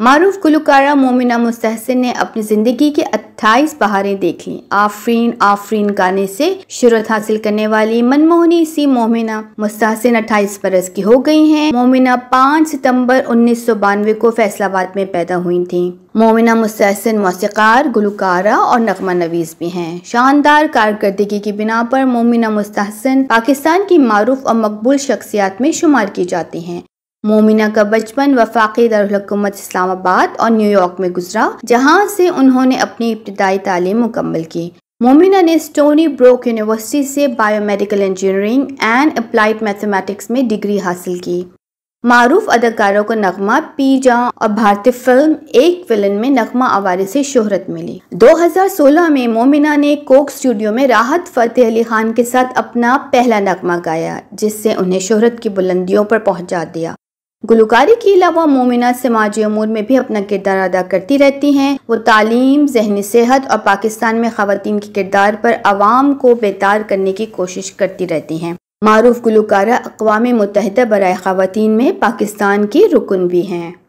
मारूफ गुलकारा मोमिना मुस्तहसिन ने अपनी ज़िंदगी के 28 बहारें देख ली आफरीन आफरीन गाने से शुरत हासिल करने वाली मनमोहनी सी मोमिना मुस्तहसिन 28 बरस की हो गई हैं मोमिना 5 सितंबर उन्नीस को फैसलाबाद में पैदा हुई थीं मोमिना मुस्तहसिन मौसीकार गुलकारा और नगमा नवीस भी हैं शानदार कारकर्दगी की बिना पर मोमिना मुस्तहसिन पाकिस्तान की मारूफ और मकबूल शख्सियात में शुमार की जाती है मोमिना का बचपन वफाकी दारकूमत इस्लामाबाद और न्यूयॉर्क में गुजरा जहाँ से उन्होंने अपनी इब्तदाई तालीम मुकम्मल की मोमिना ने स्टोनी ब्रोक यूनिवर्सिटी से biomedical engineering and applied mathematics में डिग्री हासिल की मारूफ अदाकारों को नगमा पीजा और भारतीय फिल्म एक विलन में नगमा आवारी से शोहरत मिली 2016 में मोमिना ने कोक स्टूडियो में राहत फतेह अली खान के साथ अपना पहला नगमा गाया जिससे उन्हें शोहरत की बुलंदियों पर पहुंचा दिया गुलकारी के अलावा मोमिना समाजी अमूर में भी अपना किरदार अदा करती रहती हैं वो तालीम जहनी सेहत और पाकिस्तान में खातन के किरदार पर आवाम को बेतार करने की कोशिश करती रहती हैं मरूफ गुलकारा अकवा मुतहद बरए खातन में पाकिस्तान की रुकन भी हैं